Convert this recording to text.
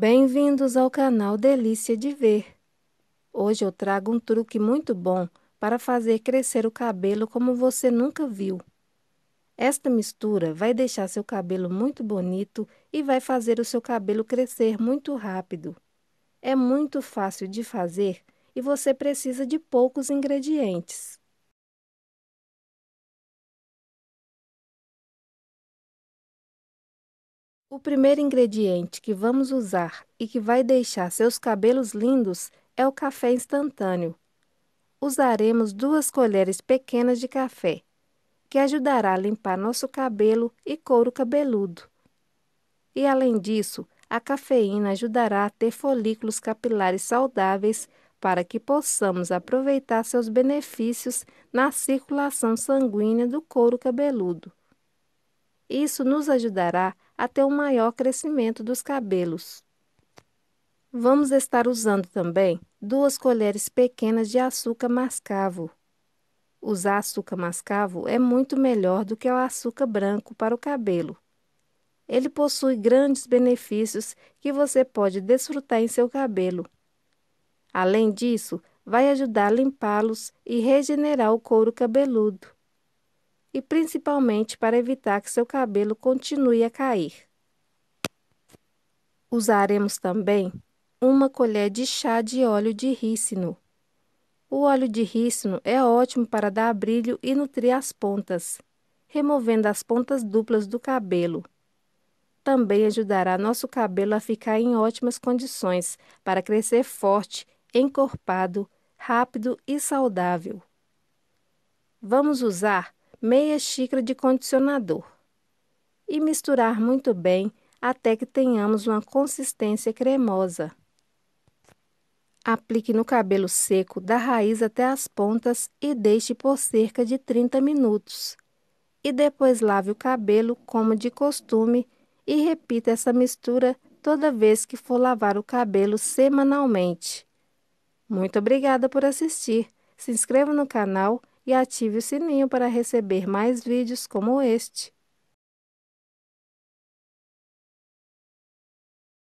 Bem-vindos ao canal Delícia de Ver. Hoje eu trago um truque muito bom para fazer crescer o cabelo como você nunca viu. Esta mistura vai deixar seu cabelo muito bonito e vai fazer o seu cabelo crescer muito rápido. É muito fácil de fazer e você precisa de poucos ingredientes. O primeiro ingrediente que vamos usar e que vai deixar seus cabelos lindos é o café instantâneo. Usaremos duas colheres pequenas de café, que ajudará a limpar nosso cabelo e couro cabeludo. E além disso, a cafeína ajudará a ter folículos capilares saudáveis para que possamos aproveitar seus benefícios na circulação sanguínea do couro cabeludo. Isso nos ajudará até um maior crescimento dos cabelos. Vamos estar usando também duas colheres pequenas de açúcar mascavo. Usar açúcar mascavo é muito melhor do que o açúcar branco para o cabelo. Ele possui grandes benefícios que você pode desfrutar em seu cabelo. Além disso, vai ajudar a limpá-los e regenerar o couro cabeludo e principalmente para evitar que seu cabelo continue a cair. Usaremos também uma colher de chá de óleo de rícino. O óleo de rícino é ótimo para dar brilho e nutrir as pontas, removendo as pontas duplas do cabelo. Também ajudará nosso cabelo a ficar em ótimas condições para crescer forte, encorpado, rápido e saudável. Vamos usar meia xícara de condicionador e misturar muito bem até que tenhamos uma consistência cremosa. Aplique no cabelo seco da raiz até as pontas e deixe por cerca de 30 minutos. E depois lave o cabelo como de costume e repita essa mistura toda vez que for lavar o cabelo semanalmente. Muito obrigada por assistir. Se inscreva no canal e ative o sininho para receber mais vídeos como este.